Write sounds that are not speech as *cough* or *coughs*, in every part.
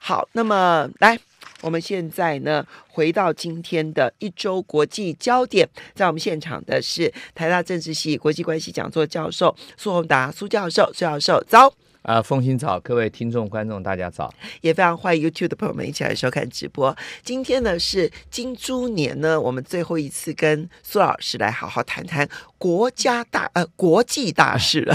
好，那么来，我们现在呢，回到今天的《一周国际焦点》。在我们现场的是台大政治系国际关系讲座教授苏宏达，苏教授，苏教授，早。啊，风清早，各位听众、观众，大家早，也非常欢迎 YouTube 的朋友们一起来收看直播。今天呢是金猪年呢，我们最后一次跟苏老师来好好谈谈。国家大呃，国际大事了，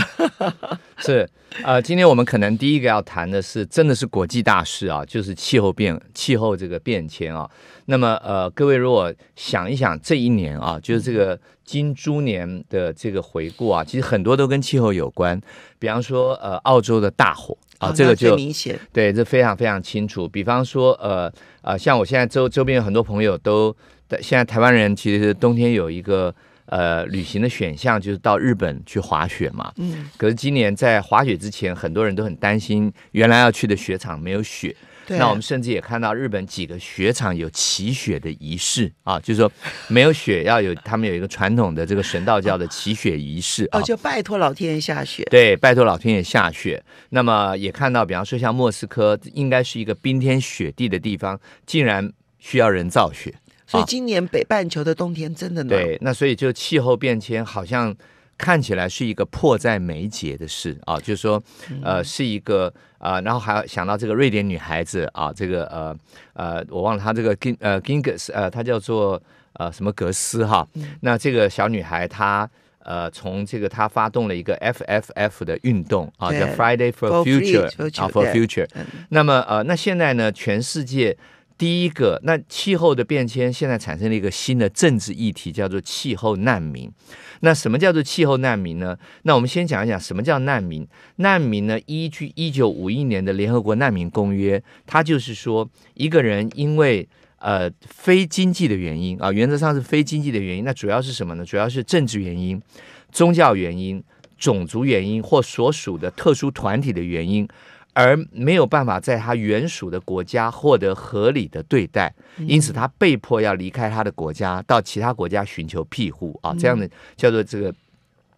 *laughs* 是呃，今天我们可能第一个要谈的是，真的是国际大事啊，就是气候变气候这个变迁啊。那么呃，各位如果想一想，这一年啊，就是这个金猪年的这个回顾啊，其实很多都跟气候有关。比方说呃，澳洲的大火啊，这个就明显，对，这非常非常清楚。比方说呃呃，像我现在周周边有很多朋友都，现在台湾人其实冬天有一个。呃，旅行的选项就是到日本去滑雪嘛。嗯。可是今年在滑雪之前，很多人都很担心，原来要去的雪场没有雪。对。那我们甚至也看到日本几个雪场有祈雪的仪式啊，就是说没有雪要有，他们有一个传统的这个神道教的祈雪仪式哦，就拜托老天爷下雪。对，拜托老天爷下雪。那么也看到，比方说像莫斯科，应该是一个冰天雪地的地方，竟然需要人造雪。所以今年北半球的冬天真的暖。对，那所以就气候变迁好像看起来是一个迫在眉睫的事啊，就是说，呃，是一个呃，然后还想到这个瑞典女孩子啊，这个呃呃，我忘了她这个 G 呃 g i n g i s 呃，她叫做呃什么格斯哈？那这个小女孩她呃从这个她发动了一个 FFF 的运动啊，叫 Friday for Future 啊，For Future。那么呃，那现在呢，全世界。第一个，那气候的变迁现在产生了一个新的政治议题，叫做气候难民。那什么叫做气候难民呢？那我们先讲一讲什么叫难民。难民呢，依据一九五一年的联合国难民公约，它就是说，一个人因为呃非经济的原因啊，原则上是非经济的原因，那主要是什么呢？主要是政治原因、宗教原因、种族原因或所属的特殊团体的原因。而没有办法在他原属的国家获得合理的对待，因此他被迫要离开他的国家，到其他国家寻求庇护啊，这样的叫做这个。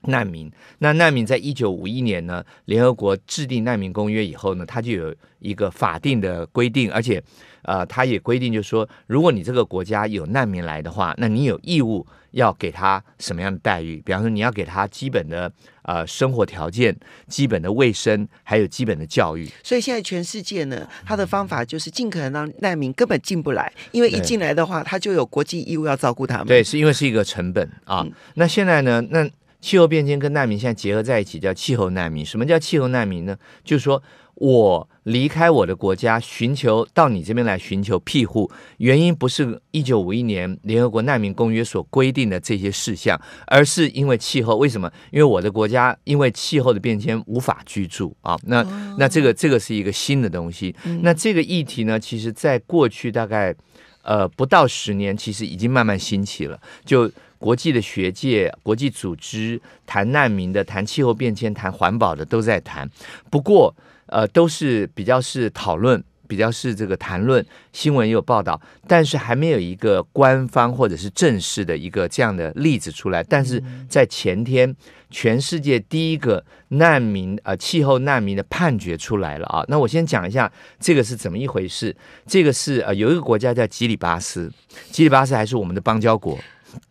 难民，那难民在一九五一年呢，联合国制定难民公约以后呢，它就有一个法定的规定，而且，呃，它也规定就是说，如果你这个国家有难民来的话，那你有义务要给他什么样的待遇？比方说，你要给他基本的呃生活条件、基本的卫生，还有基本的教育。所以现在全世界呢，他的方法就是尽可能让难民根本进不来，因为一进来的话，他就有国际义务要照顾他们。对，是因为是一个成本啊。那现在呢，那。气候变迁跟难民现在结合在一起，叫气候难民。什么叫气候难民呢？就是说我。离开我的国家，寻求到你这边来寻求庇护，原因不是一九五一年联合国难民公约所规定的这些事项，而是因为气候。为什么？因为我的国家因为气候的变迁无法居住啊。那那这个这个是一个新的东西。那这个议题呢，其实在过去大概呃不到十年，其实已经慢慢兴起了。就国际的学界、国际组织谈难民的、谈气候变迁、谈环保的都在谈。不过。呃，都是比较是讨论，比较是这个谈论，新闻也有报道，但是还没有一个官方或者是正式的一个这样的例子出来。但是在前天，全世界第一个难民呃气候难民的判决出来了啊。那我先讲一下这个是怎么一回事。这个是呃，有一个国家叫基里巴斯，基里巴斯还是我们的邦交国。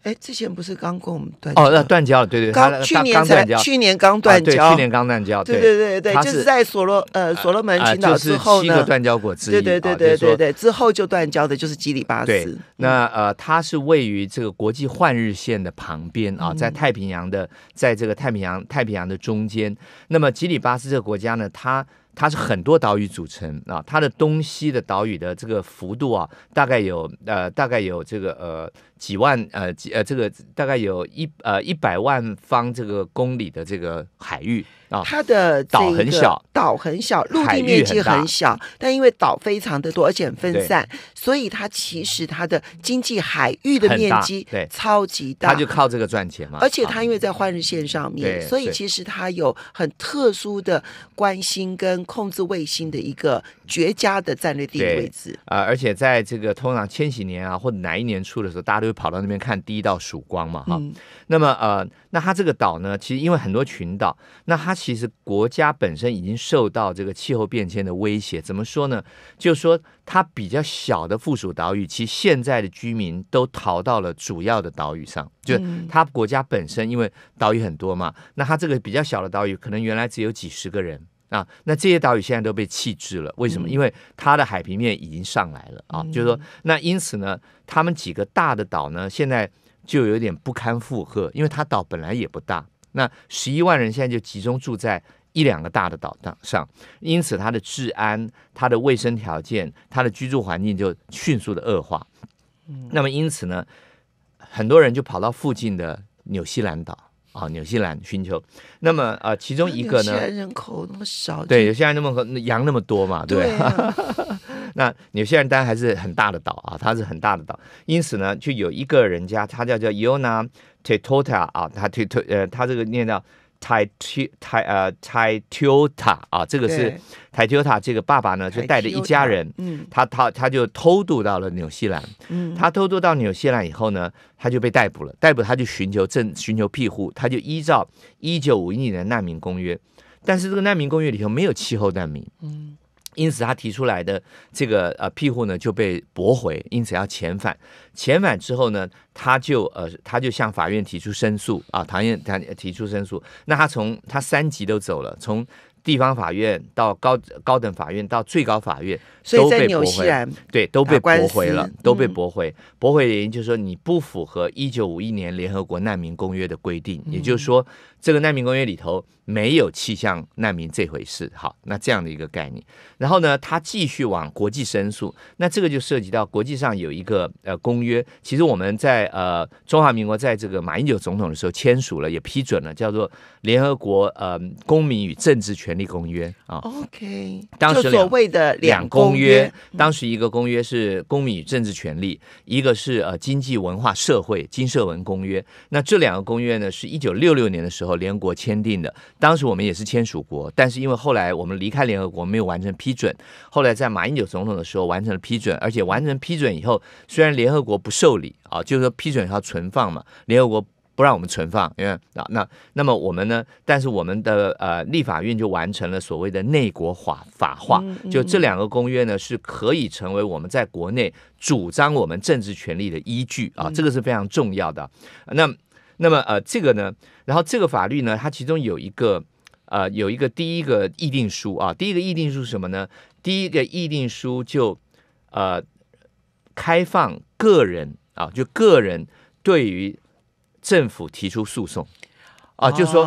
哎，之前不是刚跟我们断哦，断交了，对对对，去年才去年刚断交，去年刚断交，对对对对，就是在所罗呃所罗门群岛之后呢，七个断交国之一，对对对对对对，之后就断交的就是基里巴斯。那呃，它是位于这个国际换日线的旁边啊，在太平洋的，在这个太平洋太平洋的中间。那么基里巴斯这个国家呢，它它是很多岛屿组成啊，它的东西的岛屿的这个幅度啊，大概有呃大概有这个呃。几万呃几呃这个大概有一呃一百万方这个公里的这个海域啊，它的岛很小，岛很小，陆地面积很小，但因为岛非常的多而且分散，所以它其实它的经济海域的面积对超级大，它就靠这个赚钱嘛。而且它因为在换日线上面，所以其实它有很特殊的关心跟控制卫星的一个。绝佳的战略地理位置啊！而且在这个通常千禧年啊，或者哪一年初的时候，大家都会跑到那边看第一道曙光嘛，哈。那么呃，那它这个岛呢，其实因为很多群岛，那它其实国家本身已经受到这个气候变迁的威胁。怎么说呢？就是说它比较小的附属岛屿，其现在的居民都逃到了主要的岛屿上，就它国家本身，因为岛屿很多嘛，那它这个比较小的岛屿，可能原来只有几十个人。啊，那这些岛屿现在都被弃置了，为什么？因为它的海平面已经上来了啊，就是说，那因此呢，他们几个大的岛呢，现在就有点不堪负荷，因为它岛本来也不大，那十一万人现在就集中住在一两个大的岛岛上，因此它的治安、它的卫生条件、它的居住环境就迅速的恶化。那么因此呢，很多人就跑到附近的纽西兰岛。哦，纽西兰寻求，那么呃，其中一个呢？纽西兰人口那么少，对，纽西兰那么羊那么多嘛，对。*laughs* 那纽西兰当然还是很大的岛啊，它是很大的岛，因此呢，就有一个人家，他叫叫 Yona t e t o t a 啊，他推推呃，他这个念到。i T i 呃台 t i y o t a 啊，这个是台 t i y o t a 这个爸爸呢，就带着一家人，嗯，他他他就偷渡到了纽西兰，嗯，他偷渡到纽西兰以后呢，他就被逮捕了，逮捕他就寻求证，寻求庇护，他就依照一九五一年的难民公约，但是这个难民公约里头没有气候难民，嗯。因此，他提出来的这个呃庇护呢就被驳回，因此要遣返。遣返之后呢，他就呃他就向法院提出申诉啊，唐燕他提出申诉。那他从他三级都走了，从地方法院到高高等法院到最高法院，都被驳回，对都被驳回了，都被驳回。驳回的原因就是说你不符合一九五一年联合国难民公约的规定，也就是说。这个难民公约里头没有气象难民这回事，好，那这样的一个概念。然后呢，他继续往国际申诉，那这个就涉及到国际上有一个呃公约，其实我们在呃中华民国在这个马英九总统的时候签署了，也批准了，叫做联合国呃公民与政治权利公约啊。OK，当时所谓的两公约，当时一个公约是公民与政治权利，一个是呃经济文化社会金社文公约。那这两个公约呢，是一九六六年的时候。联合国签订的，当时我们也是签署国，但是因为后来我们离开联合国没有完成批准，后来在马英九总统的时候完成了批准，而且完成批准以后，虽然联合国不受理啊，就是说批准要存放嘛，联合国不让我们存放，因为啊那那么我们呢，但是我们的呃立法院就完成了所谓的内国法法化，就这两个公约呢是可以成为我们在国内主张我们政治权利的依据啊，这个是非常重要的。那那么呃，这个呢，然后这个法律呢，它其中有一个呃，有一个第一个议定书啊，第一个议定书是什么呢？第一个议定书就呃，开放个人啊，就个人对于政府提出诉讼。啊，就是说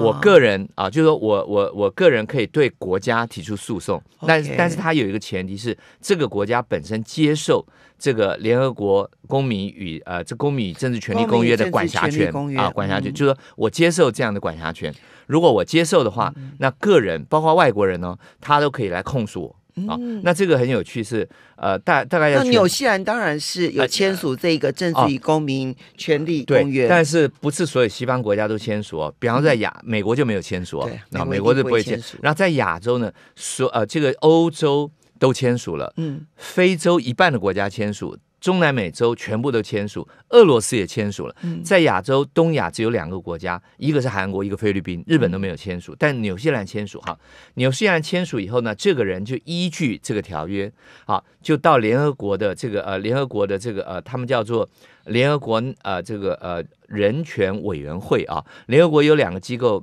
我个人啊，就是说我我我个人可以对国家提出诉讼，但是但是它有一个前提是，这个国家本身接受这个联合国公民与呃这公民与政治权利公约的管辖权啊管辖权，就是说我接受这样的管辖权。如果我接受的话，那个人包括外国人呢，他都可以来控诉我。啊，那这个很有趣，是呃，大大概要。那纽西兰当然是有签署这个《政治与公民权利公约》，但是不是所有西方国家都签署哦。比方在亚美国就没有签署，哦，那美国是不会签署。然后在亚洲呢，所呃这个欧洲都签署了，嗯，非洲一半的国家签署。中南美洲全部都签署，俄罗斯也签署了，在亚洲东亚只有两个国家，一个是韩国，一个菲律宾，日本都没有签署，但纽西兰签署哈。纽西兰签署以后呢，这个人就依据这个条约，好，就到联合国的这个呃，联合国的这个呃，他们叫做联合国呃，这个呃人权委员会啊。联合国有两个机构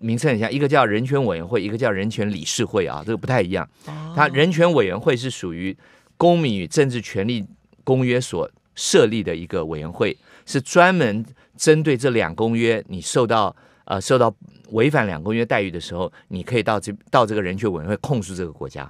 名称很像，一个叫人权委员会，一个叫人权理事会啊，这个不太一样。它人权委员会是属于公民与政治权利。公约所设立的一个委员会，是专门针对这两公约，你受到呃受到违反两公约待遇的时候，你可以到这到这个人权委员会控诉这个国家。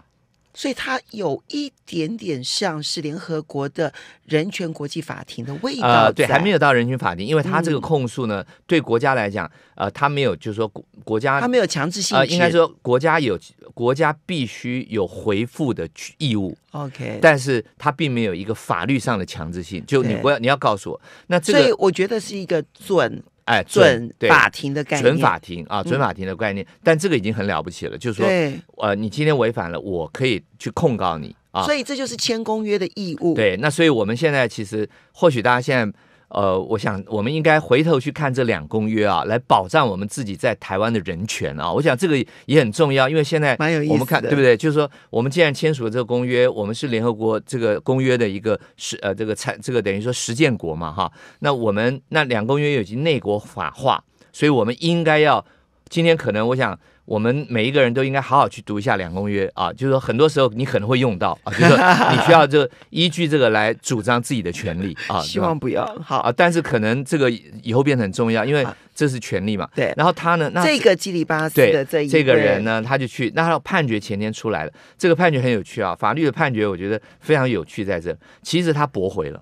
所以它有一点点像是联合国的人权国际法庭的味道。呃，对，还没有到人权法庭，因为它这个控诉呢，对国家来讲，呃，它没有，就是说国国家它没有强制性，应该说国家有国家必须有回复的义务。OK，但是它并没有一个法律上的强制性，就你不要你要告诉我那这个。所以我觉得是一个准。哎，准法庭的概念，准法庭啊，准法庭的概念，但这个已经很了不起了，就是说，呃，你今天违反了，我可以去控告你啊，所以这就是签公约的义务。对，那所以我们现在其实，或许大家现在。呃，我想我们应该回头去看这两公约啊，来保障我们自己在台湾的人权啊。我想这个也很重要，因为现在我们看对不对？就是说，我们既然签署了这个公约，我们是联合国这个公约的一个实呃这个参这个等于说实践国嘛哈。那我们那两公约已经内国法化，所以我们应该要。今天可能，我想我们每一个人都应该好好去读一下《两公约》啊，就是说很多时候你可能会用到啊，就是说你需要就依据这个来主张自己的权利啊。*laughs* 希望不要好啊，但是可能这个以后变得很重要，因为这是权利嘛。对。然后他呢？那这个基里巴斯的这个人呢，他就去，那他的判决前天出来了。这个判决很有趣啊，法律的判决我觉得非常有趣。在这，其实他驳回了，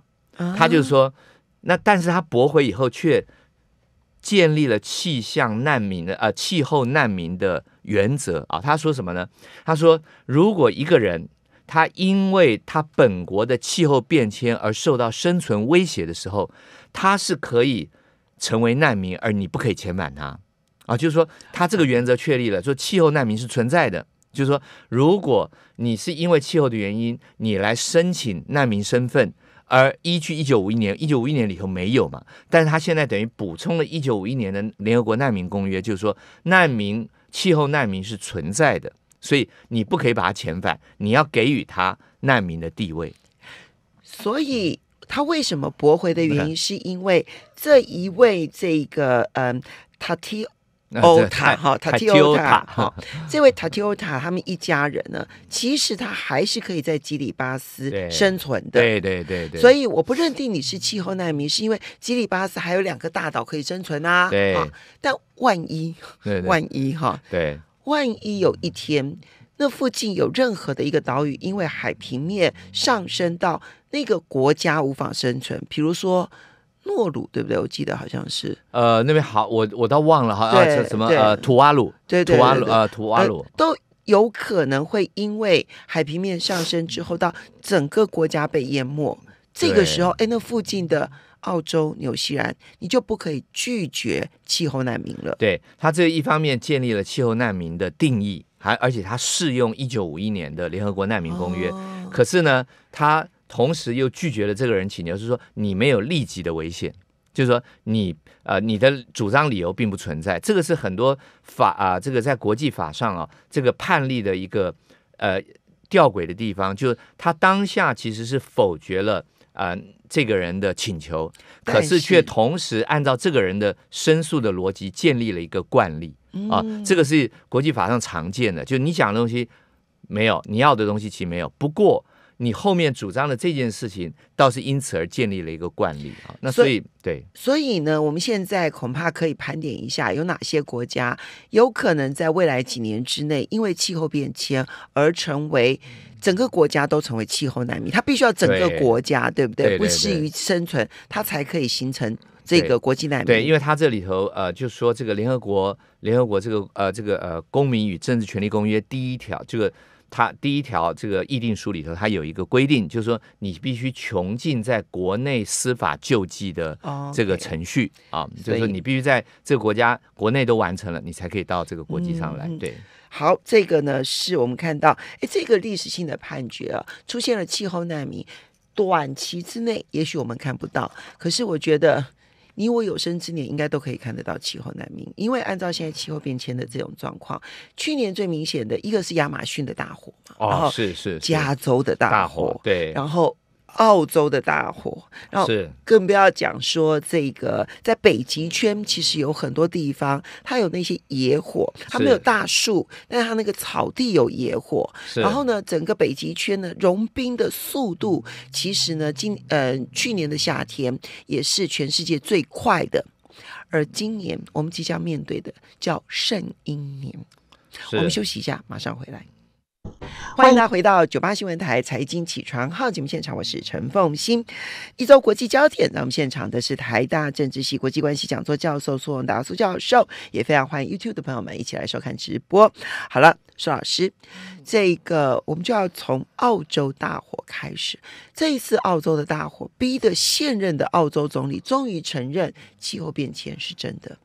他就是说，那但是他驳回以后却。建立了气象难民的呃气候难民的原则啊，他说什么呢？他说，如果一个人他因为他本国的气候变迁而受到生存威胁的时候，他是可以成为难民，而你不可以遣返他啊。就是说，他这个原则确立了，说气候难民是存在的。就是说，如果你是因为气候的原因，你来申请难民身份。而依据一九五一年，一九五一年里头没有嘛，但是他现在等于补充了一九五一年的联合国难民公约，就是说难民气候难民是存在的，所以你不可以把他遣返，你要给予他难民的地位。所以他为什么驳回的原因，是因为这一位这个嗯，塔提。欧塔哈塔提欧塔哈，这位塔提欧塔他们一家人呢，其实他还是可以在吉里巴斯生存的。对对对对，所以我不认定你是气候难民，是因为吉里巴斯还有两个大岛可以生存啊。对，但万一，万一哈，对，万一有一天那附近有任何的一个岛屿，因为海平面上升到那个国家无法生存，比如说。诺鲁对不对？我记得好像是，呃，那边好，我我倒忘了，哈，像什么呃，土瓦鲁，对，土瓦鲁，呃，土瓦鲁都有可能会因为海平面上升之后，到整个国家被淹没，这个时候，哎，那附近的澳洲、纽西兰，你就不可以拒绝气候难民了。对他这一方面建立了气候难民的定义，还而且他适用一九五一年的联合国难民公约。可是呢，他。同时又拒绝了这个人请求，是说你没有立即的危险，就是说你呃你的主张理由并不存在，这个是很多法啊，这个在国际法上啊，这个判例的一个呃吊诡的地方，就是他当下其实是否决了啊这个人的请求，可是却同时按照这个人的申诉的逻辑建立了一个惯例啊，这个是国际法上常见的，就你讲的东西没有，你要的东西其实没有，不过。你后面主张的这件事情倒是因此而建立了一个惯例啊，那所以对，所以呢，我们现在恐怕可以盘点一下，有哪些国家有可能在未来几年之内，因为气候变迁而成为整个国家都成为气候难民？他必须要整个国家对不对？不适于生存，他才可以形成这个国际难民。对，因为他这里头呃，就说这个联合国联合国这个呃这个呃公民与政治权利公约第一条这个。它第一条这个议定书里头，它有一个规定，就是说你必须穷尽在国内司法救济的这个程序啊，就是说你必须在这个国家国内都完成了，你才可以到这个国际上来。对，好，这个呢是我们看到，哎，这个历史性的判决啊，出现了气候难民，短期之内也许我们看不到，可是我觉得。你我有生之年应该都可以看得到气候难民，因为按照现在气候变迁的这种状况，去年最明显的一个是亚马逊的大火嘛，哦是是，加州的大火，对，然后。澳洲的大火，然后更不要讲说这个在北极圈，其实有很多地方它有那些野火，它没有大树，但它那个草地有野火。然后呢，整个北极圈呢融冰的速度，其实呢今呃去年的夏天也是全世界最快的，而今年我们即将面对的叫圣婴年。我们休息一下，马上回来。欢迎大家回到九八新闻台财经起床号节目现场，我是陈凤欣。一周国际焦点，那我们现场的是台大政治系国际关系讲座教授苏文达苏教授，也非常欢迎 YouTube 的朋友们一起来收看直播。好了，苏老师，这个我们就要从澳洲大火开始。这一次澳洲的大火，逼得现任的澳洲总理终于承认气候变迁是真的。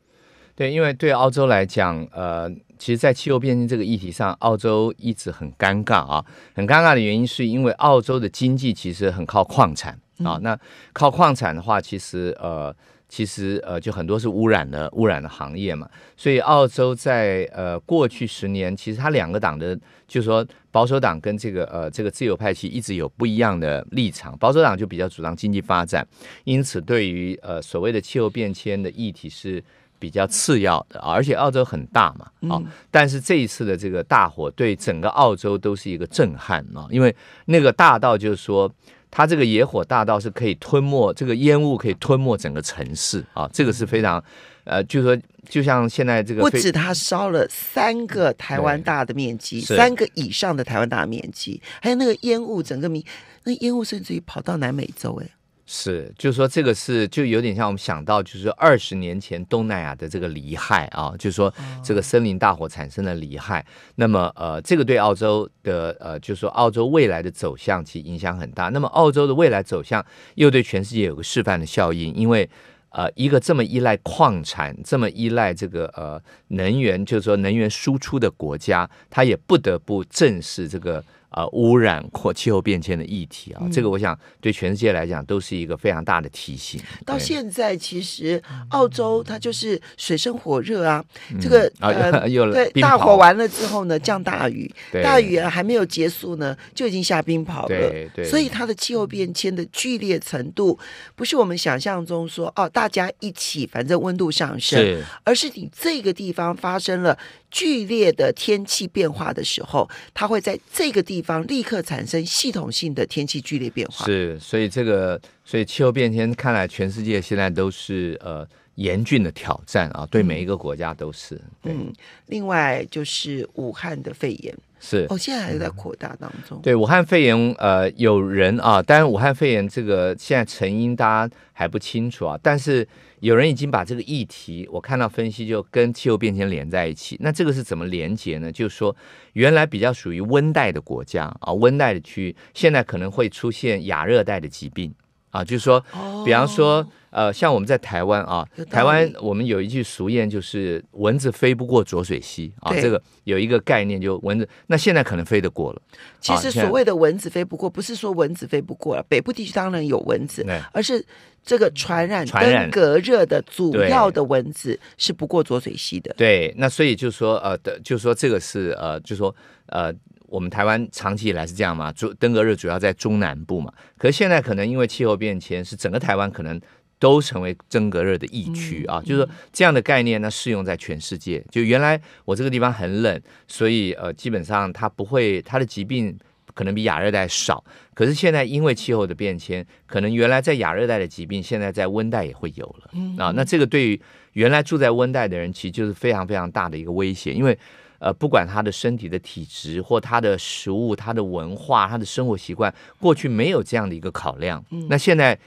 对，因为对澳洲来讲，呃，其实，在气候变迁这个议题上，澳洲一直很尴尬啊。很尴尬的原因是因为澳洲的经济其实很靠矿产啊。那靠矿产的话，其实呃，其实呃，就很多是污染的、污染的行业嘛。所以，澳洲在呃过去十年，其实它两个党的，就是说保守党跟这个呃这个自由派，系一直有不一样的立场。保守党就比较主张经济发展，因此对于呃所谓的气候变迁的议题是。比较次要的啊，而且澳洲很大嘛啊，但是这一次的这个大火对整个澳洲都是一个震撼啊，因为那个大道就是说，它这个野火大道是可以吞没这个烟雾，可以吞没整个城市啊，这个是非常呃，就说就像现在这个不止它烧了三个台湾大的面积，三个以上的台湾大面积，还有那个烟雾，整个民那烟雾甚至于跑到南美洲哎。是，就是说，这个是就有点像我们想到，就是说，二十年前东南亚的这个离害啊，就是说这个森林大火产生的离害。那么，呃，这个对澳洲的呃，就是说澳洲未来的走向其实影响很大。那么，澳洲的未来走向又对全世界有个示范的效应，因为呃，一个这么依赖矿产、这么依赖这个呃能源，就是说能源输出的国家，它也不得不正视这个。啊，污染或气候变迁的议题啊，这个我想对全世界来讲都是一个非常大的提醒。到现在，其实澳洲它就是水深火热啊。这个呃，*laughs* 对，大火完了之后呢，降大雨，大雨啊还没有结束呢，就已经下冰雹了。对，所以它的气候变迁的剧烈程度，不是我们想象中说哦，大家一起反正温度上升，而是你这个地方发生了剧烈的天气变化的时候，它会在这个地。方立刻产生系统性的天气剧烈变化，是，所以这个，所以气候变迁看来全世界现在都是呃严峻的挑战啊，对每一个国家都是。嗯，另外就是武汉的肺炎。是，哦，现在还是在扩大当中。对，武汉肺炎，呃，有人啊，当然武汉肺炎这个现在成因大家还不清楚啊。但是有人已经把这个议题，我看到分析就跟气候变迁连在一起。那这个是怎么连接呢？就是说，原来比较属于温带的国家啊，温带的区，现在可能会出现亚热带的疾病。啊，就是说，比方说，呃，像我们在台湾啊，台湾我们有一句俗谚，就是蚊子飞不过浊水溪啊。这个有一个概念，就蚊子，那现在可能飞得过了。其实所谓的蚊子飞不过，不是说蚊子飞不过了，北部地区当然有蚊子，而是这个传染、传染、隔热的主要的蚊子是不过浊水溪的。对，那所以就是说，呃，的就是说这个是呃，就是说呃。我们台湾长期以来是这样嘛，主登革热主要在中南部嘛？可是现在可能因为气候变迁，是整个台湾可能都成为登革热的疫区啊！就是说这样的概念呢，适用在全世界。就原来我这个地方很冷，所以呃，基本上它不会，它的疾病可能比亚热带少。可是现在因为气候的变迁，可能原来在亚热带的疾病，现在在温带也会有了啊！那这个对于原来住在温带的人，其实就是非常非常大的一个威胁，因为。呃，不管他的身体的体质，或他的食物，他的文化，他的生活习惯，过去没有这样的一个考量。嗯，那现在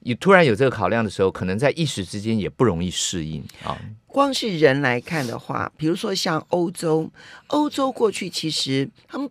你突然有这个考量的时候，可能在一时之间也不容易适应啊。光是人来看的话，比如说像欧洲，欧洲过去其实他们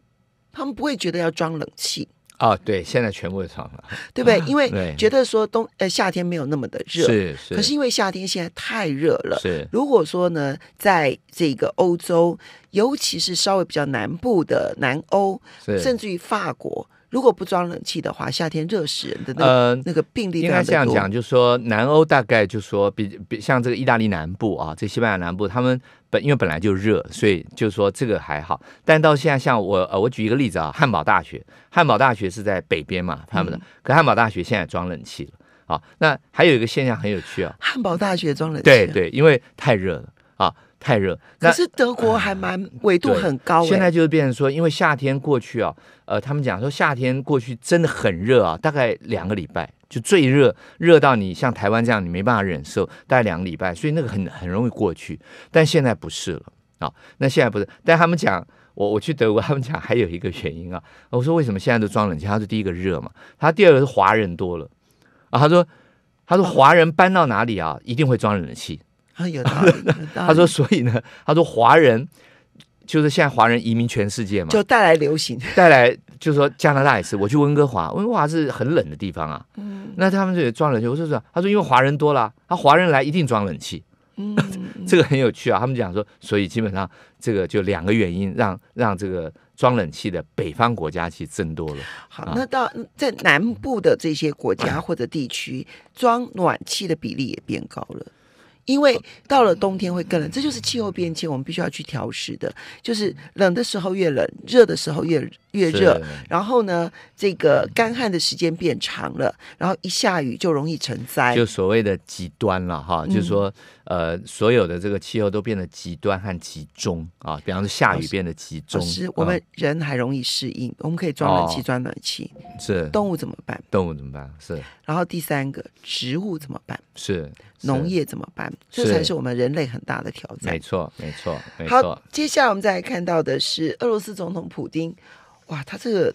他们不会觉得要装冷气。啊，对，现在全部都穿了，对不对？*laughs* 因为觉得说冬呃夏天没有那么的热，是是。可是因为夏天现在太热了，是。如果说呢，在这个欧洲，尤其是稍微比较南部的南欧，甚至于法国，如果不装冷气的话，夏天热死人的那那个病例应该这样讲，就是说南欧大概就说比比像这个意大利南部啊，这西班牙南部，他们。本因为本来就热，所以就是说这个还好。但到现在像我，呃，我举一个例子啊，汉堡大学，汉堡大学是在北边嘛，他们的，可汉堡大学现在装冷气了啊。那还有一个现象很有趣啊，汉堡大学装冷气，对对，因为太热了啊，太热。可是德国还蛮纬度很高，现在就是变成说，因为夏天过去啊，呃，他们讲说夏天过去真的很热啊，大概两个礼拜。就最热，热到你像台湾这样，你没办法忍受，待两个礼拜，所以那个很很容易过去。但现在不是了啊，那现在不是。但他们讲我我去德国，他们讲还有一个原因啊。我说为什么现在都装冷气？他说第一个热嘛，他第二个是华人多了。啊，他说他说华人搬到哪里啊，一定会装冷气。啊有理 *laughs* 他说所以呢，他说华人就是现在华人移民全世界嘛，就带来流行，带来。就是说加拿大也是，我去温哥华，温哥华是很冷的地方啊。嗯，那他们就装冷气。我说说，他说因为华人多了，他华人来一定装冷气。嗯，*laughs* 这个很有趣啊。他们讲说，所以基本上这个就两个原因，让让这个装冷气的北方国家去增多了。好，那到在南部的这些国家 *clears throat* 或者地区，装暖气的比例也变高了，因为到了冬天会更冷。这就是气候变迁，我们必须要去调试的，就是冷的时候越冷，热的时候越。越热，然后呢，这个干旱的时间变长了，然后一下雨就容易成灾，就所谓的极端了哈，就是说，呃，所有的这个气候都变得极端和集中啊，比方说下雨变得集中。是，我们人还容易适应，我们可以装冷集装暖气。是。动物怎么办？动物怎么办？是。然后第三个，植物怎么办？是。农业怎么办？这才是我们人类很大的挑战。没错，没错。好，接下来我们再来看到的是俄罗斯总统普京。哇，他这个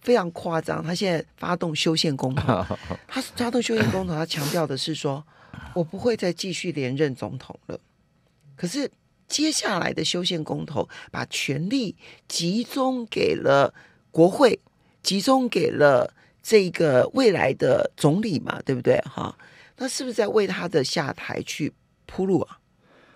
非常夸张，他现在发动修宪公投，*laughs* 他发动修宪公投，他强调的是说，我不会再继续连任总统了。可是接下来的修宪公投，把权力集中给了国会，集中给了这个未来的总理嘛，对不对？哈，那是不是在为他的下台去铺路啊？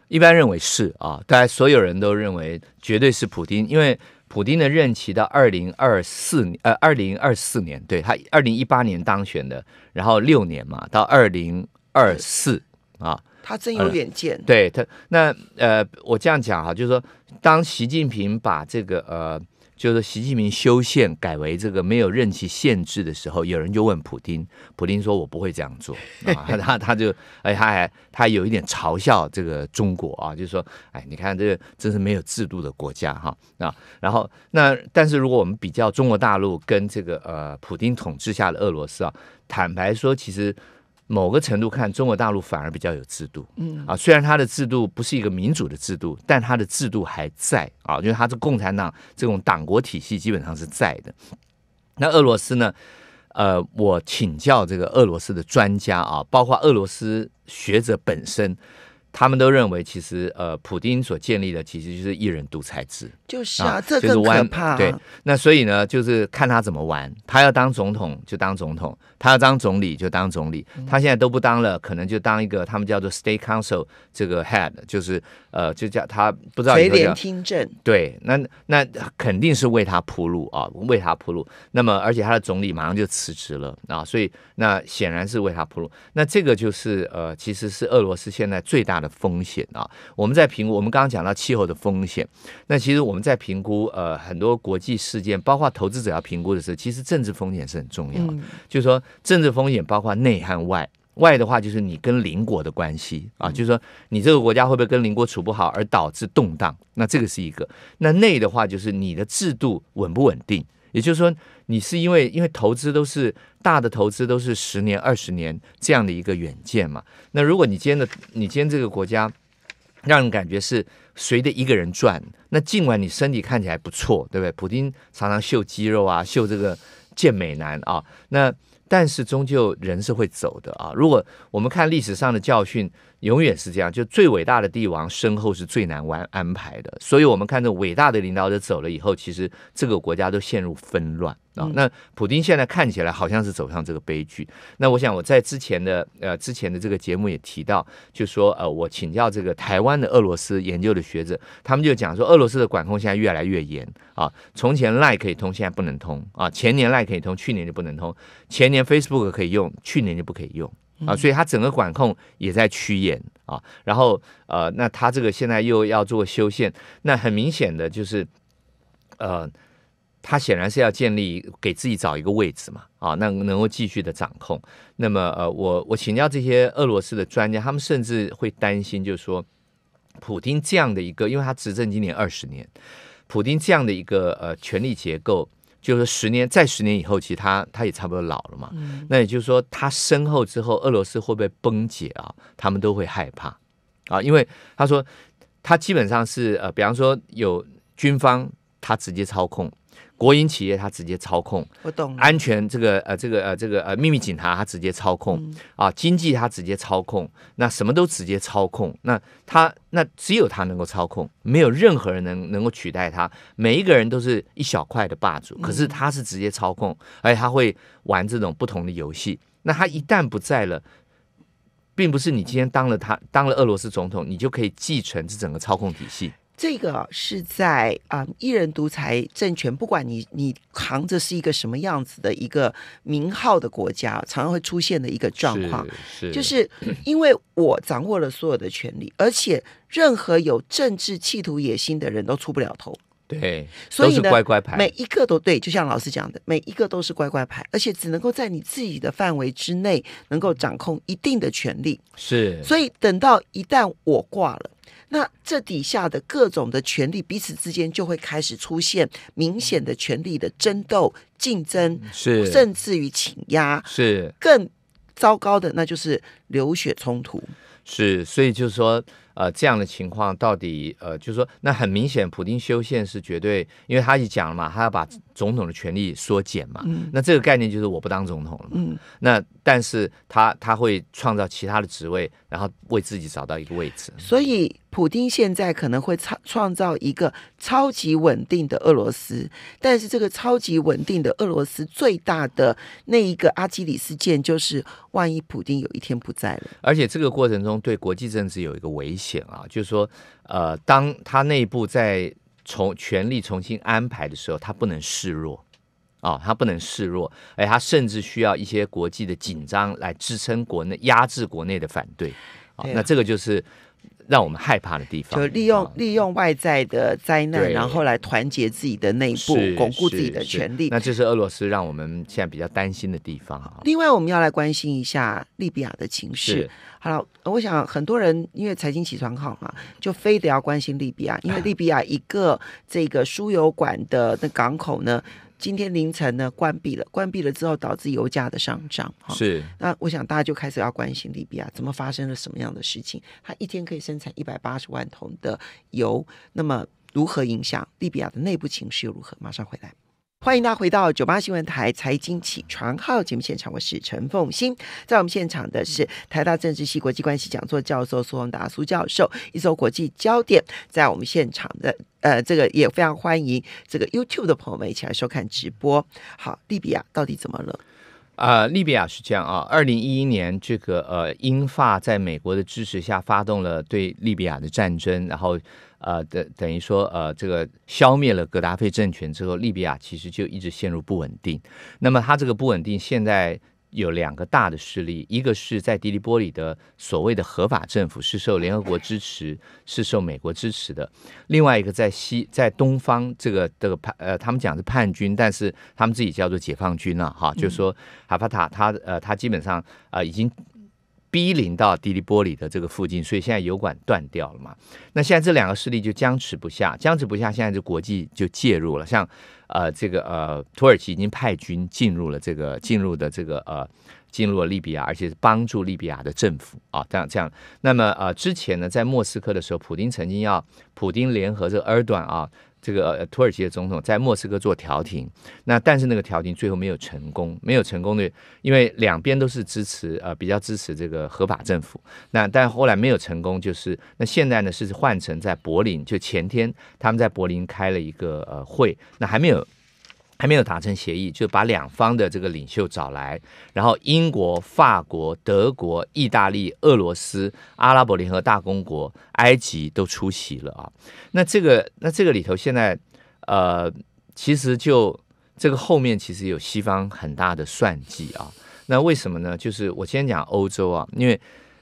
一般认为是啊，大家所有人都认为绝对是普丁，因为。普丁的任期到二零二四年，呃，二零二四年，对他，二零一八年当选的，然后六年嘛，到二零二四啊，他真有远见。对他，那呃，我这样讲哈，就是说，当习近平把这个呃。就是习近平修宪改为这个没有任期限制的时候，有人就问普京，普京说：“我不会这样做。*laughs* ”他他就哎，他还他有一点嘲笑这个中国啊，就是说，哎，你看这个真是没有制度的国家哈。那然后那但是如果我们比较中国大陆跟这个呃普京统治下的俄罗斯啊，坦白说其实。某个程度看，中国大陆反而比较有制度，嗯啊，虽然它的制度不是一个民主的制度，但它的制度还在啊，因为它是共产党这种党国体系基本上是在的。那俄罗斯呢？呃，我请教这个俄罗斯的专家啊，包括俄罗斯学者本身，他们都认为，其实呃，普丁所建立的其实就是一人独裁制，就是啊，这更可怕。对，那所以呢，就是看他怎么玩，他要当总统就当总统。他要当总理就当总理，他现在都不当了，可能就当一个他们叫做 State Council 这个 Head，就是呃，就叫他不知道谁连听证。对，那那肯定是为他铺路啊，为他铺路。那么而且他的总理马上就辞职了啊，所以那显然是为他铺路。那这个就是呃，其实是俄罗斯现在最大的风险啊。我们在评，估，我们刚刚讲到气候的风险，那其实我们在评估呃很多国际事件，包括投资者要评估的时候，其实政治风险是很重要的，就是说。政治风险包括内和外，外的话就是你跟邻国的关系啊，就是说你这个国家会不会跟邻国处不好而导致动荡，那这个是一个；那内的话就是你的制度稳不稳定，也就是说你是因为因为投资都是大的投资都是十年二十年这样的一个远见嘛。那如果你今天的你今天这个国家让人感觉是随着一个人转，那尽管你身体看起来不错，对不对？普京常常秀肌肉啊，秀这个健美男啊，那。但是终究人是会走的啊！如果我们看历史上的教训。永远是这样，就最伟大的帝王身后是最难安安排的，所以，我们看着伟大的领导者走了以后，其实这个国家都陷入纷乱啊。那普京现在看起来好像是走向这个悲剧。那我想我在之前的呃之前的这个节目也提到，就说呃我请教这个台湾的俄罗斯研究的学者，他们就讲说俄罗斯的管控现在越来越严啊，从前 Line 可以通，现在不能通啊，前年 Line 可以通，去年就不能通，前年 Facebook 可以用，去年就不可以用。啊，所以他整个管控也在趋严啊，然后呃，那他这个现在又要做修宪，那很明显的就是，呃，他显然是要建立给自己找一个位置嘛，啊，那能够继续的掌控。那么呃，我我请教这些俄罗斯的专家，他们甚至会担心，就是说，普京这样的一个，因为他执政今年二十年，普京这样的一个呃权力结构。就是十年，再十年以后，其实他他也差不多老了嘛。那也就是说，他身后之后，俄罗斯会不会崩解啊？他们都会害怕，啊，因为他说他基本上是呃，比方说有军方他直接操控。国营企业他直接操控，我懂。安全这个呃这个呃这个呃秘密警察他直接操控，啊经济他直接操控，那什么都直接操控。那他那只有他能够操控，没有任何人能能够取代他。每一个人都是一小块的霸主，可是他是直接操控，而且他会玩这种不同的游戏。那他一旦不在了，并不是你今天当了他当了俄罗斯总统，你就可以继承这整个操控体系。这个是在啊，一人独裁政权，不管你你扛着是一个什么样子的一个名号的国家，常常会出现的一个状况，就是因为我掌握了所有的权利，而且任何有政治企图野心的人都出不了头。对，所以呢，乖乖牌每一个都对，就像老师讲的，每一个都是乖乖牌，而且只能够在你自己的范围之内能够掌控一定的权利。是，所以等到一旦我挂了。那这底下的各种的权利彼此之间就会开始出现明显的权利的争斗、竞争，是甚至于倾压，是更糟糕的，那就是流血冲突。是，所以就是说。呃，这样的情况到底呃，就是说，那很明显，普京修宪是绝对，因为他也讲了嘛，他要把总统的权力缩减嘛。嗯。那这个概念就是我不当总统了。嗯。那但是他他会创造其他的职位，然后为自己找到一个位置。所以，普京现在可能会创创造一个超级稳定的俄罗斯，但是这个超级稳定的俄罗斯最大的那一个阿基里斯腱，就是万一普京有一天不在了。而且这个过程中，对国际政治有一个危。险啊，就是说，呃，当他内部在从权力重新安排的时候，他不能示弱，啊，他不能示弱，哎，他甚至需要一些国际的紧张来支撑国内、压制国内的反对，啊，那这个就是。让我们害怕的地方，就利用利用外在的灾难，然后来团结自己的内部，巩固自己的权利。那这是俄罗斯让我们现在比较担心的地方啊。另外，我们要来关心一下利比亚的情势。好了，我想很多人因为财经起床号嘛，就非得要关心利比亚，因为利比亚一个这个输油管的那港口呢。今天凌晨呢，关闭了。关闭了之后，导致油价的上涨。是。那我想大家就开始要关心利比亚怎么发生了什么样的事情。它一天可以生产一百八十万桶的油，那么如何影响利比亚的内部情势又如何？马上回来。欢迎大家回到九八新闻台财经起床号节目现场，我是陈凤欣。在我们现场的是台大政治系国际关系讲座教授苏宏达苏教授，一周国际焦点在我们现场的，呃，这个也非常欢迎这个 YouTube 的朋友们一起来收看直播。好，利比亚到底怎么了？呃，利比亚是这样啊，二零一一年这个呃英法在美国的支持下发动了对利比亚的战争，然后呃等等于说呃这个消灭了格达菲政权之后，利比亚其实就一直陷入不稳定。那么它这个不稳定现在。有两个大的势力，一个是在迪利波里的所谓的合法政府，是受联合国支持，是受美国支持的；另外一个在西在东方这个这个叛呃，他们讲是叛军，但是他们自己叫做解放军了哈，就是说哈法塔他呃他基本上啊已经。逼临到迪利波里的这个附近，所以现在油管断掉了嘛？那现在这两个势力就僵持不下，僵持不下，现在就国际就介入了。像，呃，这个呃，土耳其已经派军进入了这个进入的这个呃，进入了利比亚，而且帮助利比亚的政府啊，这样这样。那么呃，之前呢，在莫斯科的时候，普京曾经要普京联合这埃尔段啊。这个土耳其的总统在莫斯科做调停，那但是那个调停最后没有成功，没有成功的，因为两边都是支持呃比较支持这个合法政府，那但后来没有成功，就是那现在呢是换成在柏林，就前天他们在柏林开了一个呃会，那还没有。还没有达成协议，就把两方的这个领袖找来，然后英国、法国、德国、意大利、俄罗斯、阿拉伯联合大公国、埃及都出席了啊。那这个，那这个里头现在，呃，其实就这个后面其实有西方很大的算计啊。那为什么呢？就是我先讲欧洲啊，因为。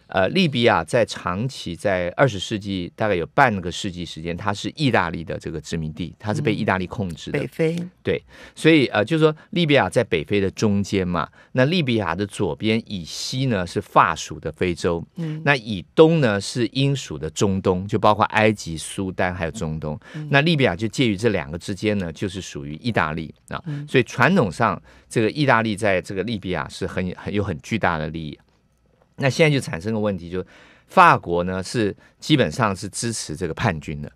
呃，利比亚在长期在二十世纪大概有半个世纪时间，它是意大利的这个殖民地，它是被意大利控制的。北非对，所以呃，就是说，利比亚在北非的中间嘛。那利比亚的左边以西呢是法属的非洲，嗯，那以东呢是英属的中东，就包括埃及、苏丹还有中东。那利比亚就介于这两个之间呢，就是属于意大利啊。所以传统上，这个意大利在这个利比亚是很很有很巨大的利益。那现在就产生个问题就是，法国呢是基本上是支持这个叛军的，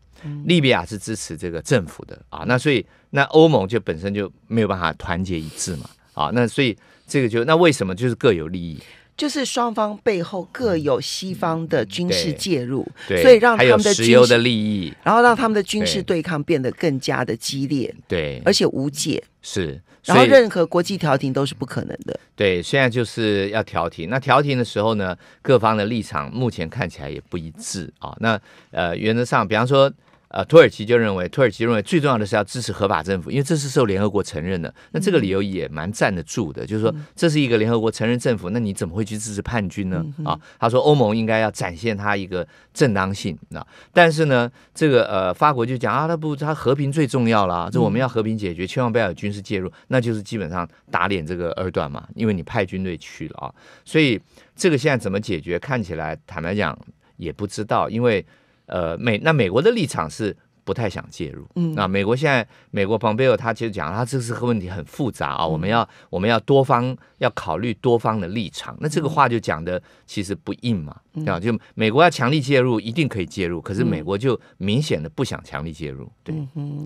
利比亚是支持这个政府的啊。那所以那欧盟就本身就没有办法团结一致嘛啊。那所以这个就那为什么就是各有利益？就是双方背后各有西方的军事介入，对所以让他们的石油的利益，然后让他们的军事对抗变得更加的激烈，对，而且无解是。然后，任何国际调停都是不可能的。对，现在就是要调停。那调停的时候呢，各方的立场目前看起来也不一致啊。那呃，原则上，比方说。啊，土耳其就认为，土耳其认为最重要的是要支持合法政府，因为这是受联合国承认的。那这个理由也蛮站得住的，就是说这是一个联合国承认政府，那你怎么会去支持叛军呢？啊，他说欧盟应该要展现他一个正当性。那但是呢，这个呃，法国就讲啊，他不，他和平最重要了，就我们要和平解决，千万不要有军事介入，那就是基本上打脸这个二段嘛，因为你派军队去了啊。所以这个现在怎么解决？看起来坦白讲也不知道，因为。呃，美那美国的立场是。不太想介入，嗯，那美国现在美国防备尔，他实讲，他这是个问题很复杂啊，我们要我们要多方要考虑多方的立场，那这个话就讲的其实不硬嘛，对吧？就美国要强力介入，一定可以介入，可是美国就明显的不想强力介入，对，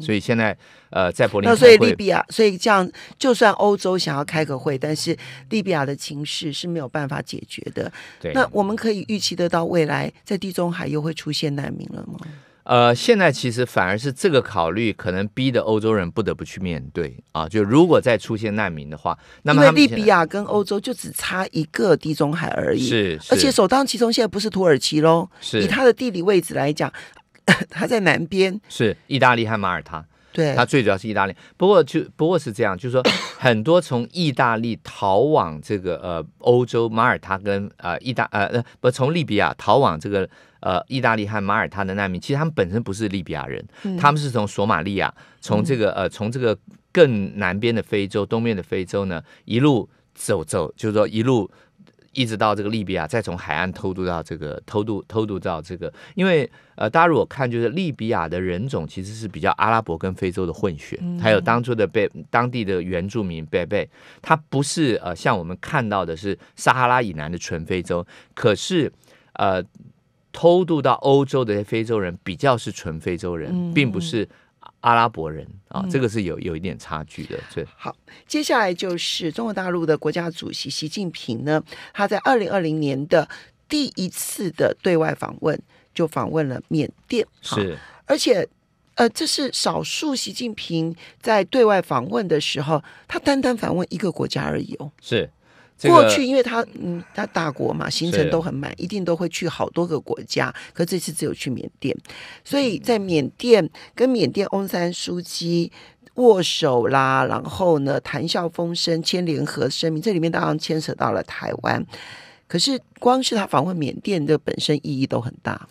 所以现在呃，在柏林所以利比亚，所以这样就算欧洲想要开个会，但是利比亚的情势是没有办法解决的。对，那我们可以预期得到未来在地中海又会出现难民了吗？呃，现在其实反而是这个考虑，可能逼的欧洲人不得不去面对啊。就如果再出现难民的话，那么利比亚跟欧洲就只差一个地中海而已。是，而且首当其冲，现在不是土耳其喽？是，以它的地理位置来讲，*laughs* 它在南边是意大利和马耳他。对，它最主要是意大利，不过就不过是这样，就是说 *coughs* 很多从意大利逃往这个呃欧洲马耳他跟呃意大呃不从利比亚逃往这个呃意大利和马耳他的难民，其实他们本身不是利比亚人，他们是从索马利亚，从这个呃从这个更南边的非洲东面的非洲呢一路走走，就是说一路。一直到这个利比亚，再从海岸偷渡到这个偷渡偷渡到这个，因为呃，大家如果看，就是利比亚的人种其实是比较阿拉伯跟非洲的混血，还有当初的贝当地的原住民贝贝，他不是呃像我们看到的是撒哈拉以南的纯非洲，可是呃偷渡到欧洲的非洲人比较是纯非洲人，并不是。阿拉伯人啊，这个是有有一点差距的。对，好，接下来就是中国大陆的国家主席习近平呢，他在二零二零年的第一次的对外访问，就访问了缅甸。是，而且，呃，这是少数习近平在对外访问的时候，他单单访问一个国家而已哦。是。过去因为他嗯他大国嘛行程都很满，一定都会去好多个国家。可这次只有去缅甸，所以在缅甸跟缅甸翁山书记握手啦，然后呢谈笑风生签联合声明，这里面当然牵扯到了台湾。可是光是他访问缅甸的本身意义都很大。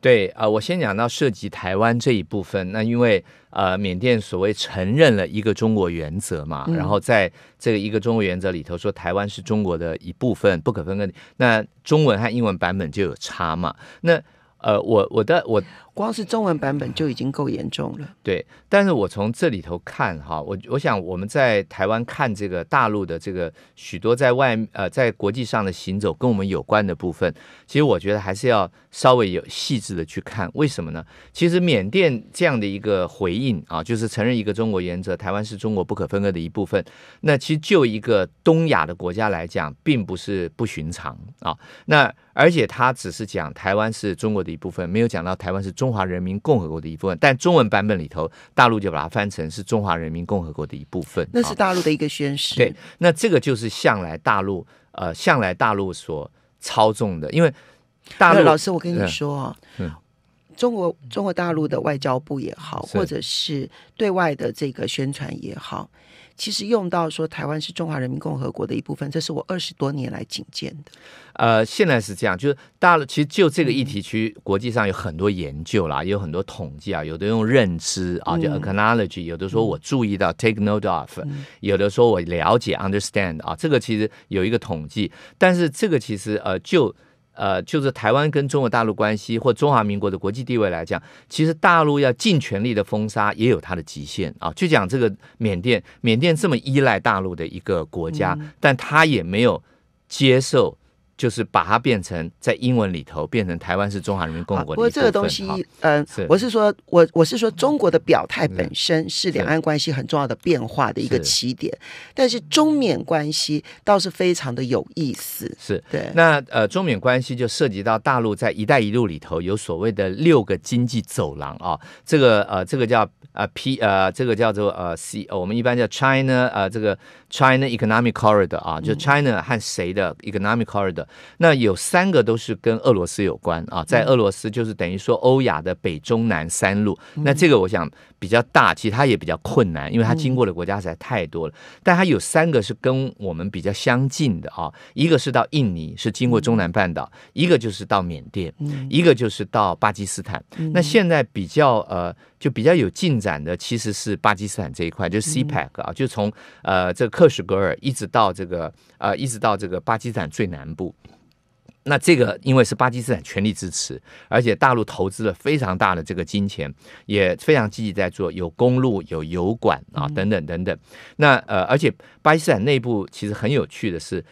对啊，我先讲到涉及台湾这一部分。那因为呃，缅甸所谓承认了一个中国原则嘛，然后在这个一个中国原则里头说台湾是中国的一部分，不可分割。那中文和英文版本就有差嘛？那呃，我我的我。光是中文版本就已经够严重了。对，但是我从这里头看哈，我我想我们在台湾看这个大陆的这个许多在外呃在国际上的行走跟我们有关的部分，其实我觉得还是要稍微有细致的去看。为什么呢？其实缅甸这样的一个回应啊，就是承认一个中国原则，台湾是中国不可分割的一部分。那其实就一个东亚的国家来讲，并不是不寻常啊。那而且他只是讲台湾是中国的一部分，没有讲到台湾是中。中华人民共和国的一部分，但中文版本里头，大陆就把它翻成是中华人民共和国的一部分，那是大陆的一个宣誓。对，那这个就是向来大陆呃，向来大陆所操纵的，因为大陆老师，我跟你说啊，中国中国大陆的外交部也好，或者是对外的这个宣传也好。其实用到说台湾是中华人民共和国的一部分，这是我二十多年来警见的。呃，现在是这样，就是大家其实就这个议题，区国际上有很多研究啦，也有很多统计啊，有的用认知啊，就 a c k n o w n e d g c e 有的说我注意到 take note of，有的说我了解 understand 啊，这个其实有一个统计，但是这个其实呃就。呃，就是台湾跟中国大陆关系，或中华民国的国际地位来讲，其实大陆要尽全力的封杀，也有它的极限啊。就讲这个缅甸，缅甸这么依赖大陆的一个国家，但他也没有接受。就是把它变成在英文里头变成台湾是中华人民共和国。不过这个东西，嗯，我是说，我我是说中国的表态本身是两岸关系很重要的变化的一个起点，但是中缅关系倒是非常的有意思。是，对。那呃，中缅关系就涉及到大陆在“一带一路”里头有所谓的六个经济走廊啊，这个呃，这个叫。啊，P 呃这个叫做呃，C，我们一般叫 China 呃这个 China Economic Corridor 啊，就 China 和谁的 Economic Corridor？那有三个都是跟俄罗斯有关啊，在俄罗斯就是等于说欧亚的北中南三路。那这个我想比较大，其实它也比较困难，因为它经过的国家实在太多了。但它有三个是跟我们比较相近的啊，一个是到印尼，是经过中南半岛；一个就是到缅甸；一个就是到巴基斯坦。那现在比较呃。就比较有进展的，其实是巴基斯坦这一块，就是 CPEC 啊，就从呃这个什格尔一直到这个呃，一直到这个巴基斯坦最南部。那这个因为是巴基斯坦全力支持，而且大陆投资了非常大的这个金钱，也非常积极在做，有公路、有油管啊，等等等等。那呃，而且巴基斯坦内部其实很有趣的是。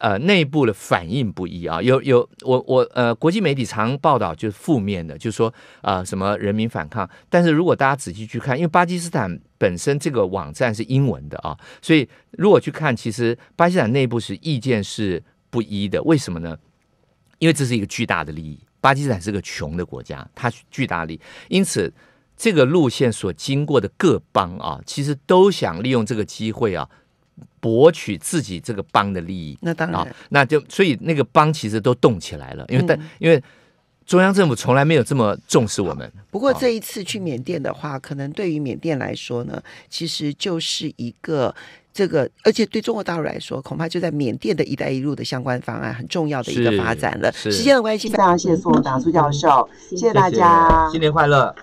呃，内部的反应不一啊，有有我我呃，国际媒体常报道就是负面的，就是说啊，什么人民反抗。但是如果大家仔细去看，因为巴基斯坦本身这个网站是英文的啊，所以如果去看，其实巴基斯坦内部是意见是不一的。为什么呢？因为这是一个巨大的利益。巴基斯坦是个穷的国家，它巨大力，因此这个路线所经过的各邦啊，其实都想利用这个机会啊。博取自己这个帮的利益，那当然，那就所以那个帮其实都动起来了，因为但因为中央政府从来没有这么重视我们。不过这一次去缅甸的话，可能对于缅甸来说呢，其实就是一个这个，而且对中国大陆来说，恐怕就在缅甸的一带一路的相关方案很重要的一个发展了。时间的关系，非常谢谢苏达苏教授，谢谢大家，新年快乐。